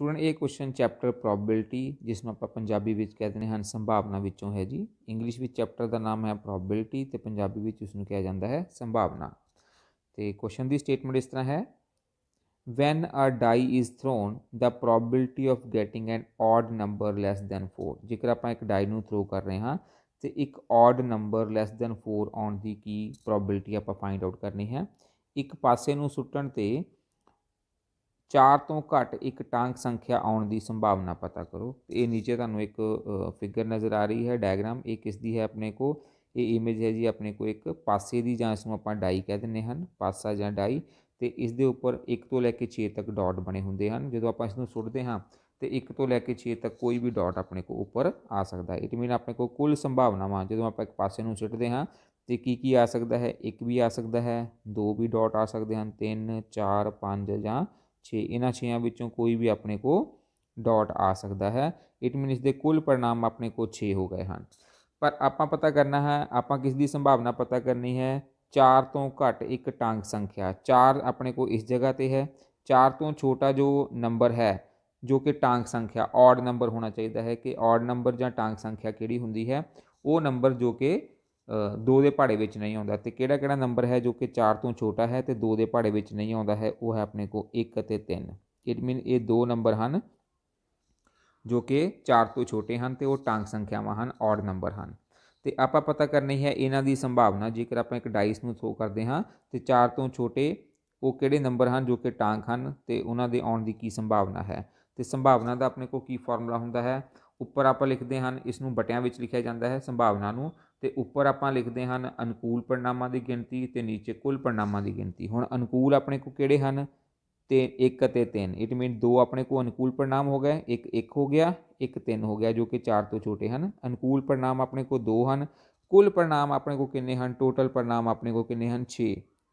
student ਇਹ question chapter probability ਜਿਸ ਨੂੰ ਆਪਾਂ ਪੰਜਾਬੀ ਵਿੱਚ ਕਹਿ ਦਿੰਦੇ ਹਨ ਸੰਭਾਵਨਾ ਵਿੱਚੋਂ ਹੈ ਜੀ ਇੰਗਲਿਸ਼ ਵਿੱਚ ਚੈਪਟਰ ਦਾ ਨਾਮ ਹੈ ਪ੍ਰੋਬੈਬਿਲਿਟੀ ਤੇ ਪੰਜਾਬੀ ਵਿੱਚ ਉਸ ਨੂੰ ਕਿਹਾ ਜਾਂਦਾ ਹੈ ਸੰਭਾਵਨਾ ਤੇ ਕੁਐਸਚਨ ਦੀ ਸਟੇਟਮੈਂਟ ਇਸ ਤਰ੍ਹਾਂ ਹੈ when a die is thrown the probability of getting an odd number less than 4 ਜੇਕਰ ਆਪਾਂ ਇੱਕ die ਨੂੰ ਥਰੋ ਕਰ ਰਹੇ ਹਾਂ ਤੇ ਇੱਕ odd number less than 4 ਆਉਣ ਦੀ ਕੀ probability ਆਪਾਂ find out ਕਰਨੀ ਹੈ ਇੱਕ ਪਾਸੇ ਨੂੰ ਸੁੱਟਣ ਤੇ चार तो घट एक टांग संख्या आने की संभावना पता करो ये नीचे तुम एक फिगर नज़र आ रही है डायग्राम एक किसकी है अपने को ये इमेज है जी अपने को एक पासे की ज जिसनों आप डाई कह दें हैं पासा ज डाई तो इस उपर एक तो लैके छे तक डॉट बने होंगे जो आप इस सुटते हाँ तो एक तो लैके छे तक कोई भी डॉट अपने को उपर आ सकता है इट मीन अपने को कुल संभावनावान जो आप एक पासे सुटते हाँ तो की, की आ सकता है एक भी आ सकता है दो भी डॉट आ सकते हैं तीन चार पाँच છે એના છે આ બચ્ચો કોઈ ભી ਆਪਣੇ કો ડોટ આ ਸਕਦਾ હે ઇટ મીન્સ દે કુલ પરિણામ ਆਪਣੇ કો છી હો ગય હાન પર આપા પતા કરના હૈ આપા કિસદી સંભાવના પતા કરની હૈ ચાર તુટ кат એક ટાંક સંખ્યા ચાર ਆਪਣੇ કો ઇસ જગહતે હે ચાર તુટ છોટા જો નંબર હે જો કે ટાંક સંખ્યા ઓડ નંબર હોના ચાહીદ આ હે કે ઓડ નંબર ਜਾਂ ટાંક સંખ્યા કીડી હોન્દી હૈ ઓ નંબર જો કે ਦੋ ਦੇ ਪਹਾੜੇ ਵਿੱਚ ਨਹੀਂ ਆਉਂਦਾ ਤੇ ਕਿਹੜਾ ਕਿਹੜਾ ਨੰਬਰ ਹੈ ਜੋ ਕਿ 4 ਤੋਂ ਛੋਟਾ ਹੈ ਤੇ ਦੋ ਦੇ ਪਹਾੜੇ ਵਿੱਚ ਨਹੀਂ ਆਉਂਦਾ ਹੈ ਉਹ ਹੈ ਆਪਣੇ ਕੋਲ 1 ਅਤੇ 3 ਇਟ ਮੀਨ ਇਹ ਦੋ ਨੰਬਰ ਹਨ ਜੋ ਕਿ 4 ਤੋਂ ਛੋਟੇ ਹਨ ਤੇ ਉਹ ਟਾਂਗ ਸੰਖਿਆਵਾਂ ਹਨ ਔਡ ਨੰਬਰ ਹਨ ਤੇ ਆਪਾਂ ਪਤਾ ਕਰਨੀ ਹੈ ਇਹਨਾਂ ਦੀ ਸੰਭਾਵਨਾ ਜੇਕਰ ਆਪਾਂ ਇੱਕ ਡਾਈਸ ਨੂੰ ਥੋ ਕਰਦੇ ਹਾਂ ਤੇ 4 ਤੋਂ ਛੋਟੇ ਉਹ ਕਿਹੜੇ ਨੰਬਰ ਹਨ ਜੋ ਕਿ ਟਾਂਗ ਹਨ ਤੇ ਉਹਨਾਂ ਦੇ ਆਉਣ ਦੀ ਕੀ ਸੰਭਾਵਨਾ ਹੈ ਤੇ ਸੰਭਾਵਨਾ ਦਾ ਆਪਣੇ ਕੋਲ ਕੀ ਫਾਰਮੂਲਾ ਹੁੰਦਾ ਹੈ ਉੱਪਰ ਆਪਾਂ ਲਿਖਦੇ ਹਨ ਇਸ ਨੂੰ ਬਟਿਆਂ ਵਿੱਚ ਲਿਖਿਆ ਜਾਂਦਾ ਹੈ ਸੰਭਾਵਨਾ ਨੂੰ तो उपर आप लिखते हैं अनुकूल परिणामों की गिनती तो नीचे कुल परिणामों की गिनती हूँ अनुकूल अपने को कि एक तीन इट मीन दो अपने को अनुकूल परिणाम हो गया एक एक हो गया एक तीन हो गया जो कि चार तो छोटे हैं अनुकूल परिणाम अपने को दो हैं कुल परिणाम अपने को किन्ने टोटल परिणाम अपने को किन्ने छे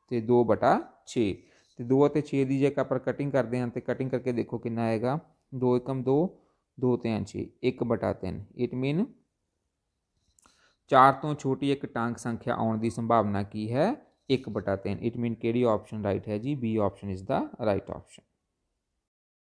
तो दो बटा छे तो दो छे की जे आप कटिंग करते हैं तो कटिंग करके देखो कि आएगा दो एकम दो दो तीन छे एक बटा तीन इट मीन चार तो छोटी एक टांग संख्या आने की संभावना की है एक बटा तीन इट मीन केड़ी ऑप्शन राइट है जी B option is the right option